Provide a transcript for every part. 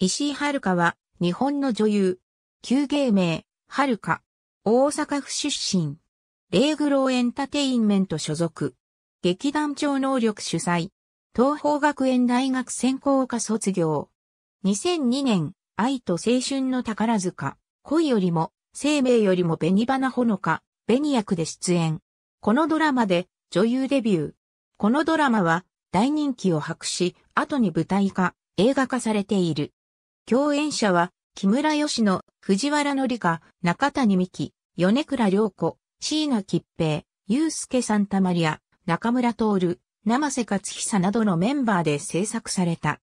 石井遥は、日本の女優。旧芸名、遥。大阪府出身。レーグローエンタテインメント所属。劇団長能力主催。東方学園大学専攻科卒業。2002年、愛と青春の宝塚。恋よりも、生命よりも紅花ほのか、紅役で出演。このドラマで女優デビュー。このドラマは大人気を博し、後に舞台化、映画化されている。共演者は、木村義乃、藤原紀香、中谷美紀、米倉涼子、椎名吉平、祐介サンタマリア、中村徹、生瀬勝久などのメンバーで制作された。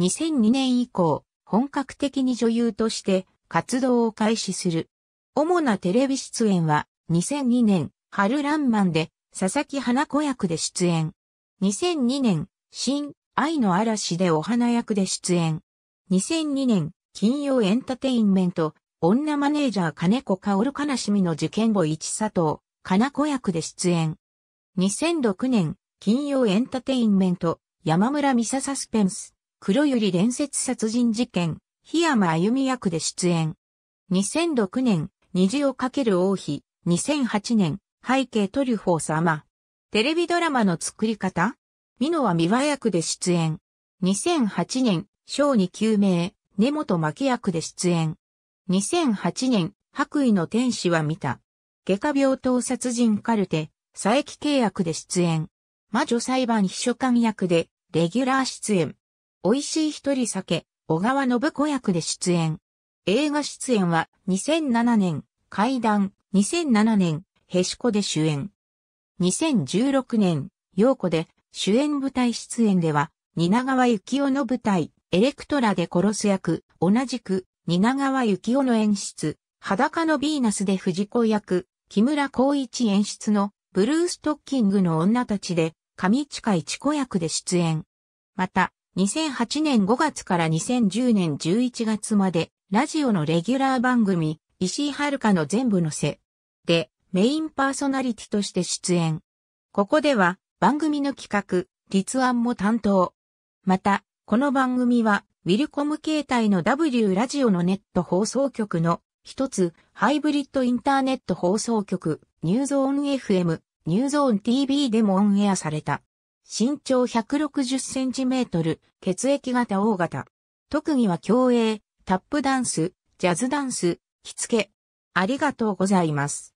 2002年以降、本格的に女優として活動を開始する。主なテレビ出演は、2002年、春ランマンで、佐々木花子役で出演。2002年、新、愛の嵐でお花役で出演。2002年、金曜エンタテインメント、女マネージャー金子薫悲しみの事件簿一佐藤、金子役で出演。2006年、金曜エンタテインメント、山村美佐サスペンス、黒百合伝説殺人事件、檜山あゆみ役で出演。2006年、虹をかける王妃、2008年、背景トリュフォー様。テレビドラマの作り方美濃は美和役で出演。2008年、小児救命、根本巻役で出演。2008年、白衣の天使は見た。外科病棟殺人カルテ、佐伯契約で出演。魔女裁判秘書官役で、レギュラー出演。美味しい一人酒、小川信子役で出演。映画出演は2007年、怪談、2007年、へしこで主演。2016年、陽子で主演舞台出演では、蜷川幸雄の舞台、エレクトラで殺す役、同じく、蜷川幸雄の演出、裸のヴィーナスで藤子役、木村光一演出の、ブルーストッキングの女たちで、上近一子役で出演。また、2008年5月から2010年11月まで、ラジオのレギュラー番組、石井遥の全部のせ、で、メインパーソナリティとして出演。ここでは、番組の企画、立案も担当。また、この番組は、ウィルコム携帯の W ラジオのネット放送局の一つ、ハイブリッドインターネット放送局、ニューゾーン FM、ニューゾーン TV でもオンエアされた。身長1 6 0トル、血液型大型。特技は競泳、タップダンス、ジャズダンス、着付け。ありがとうございます。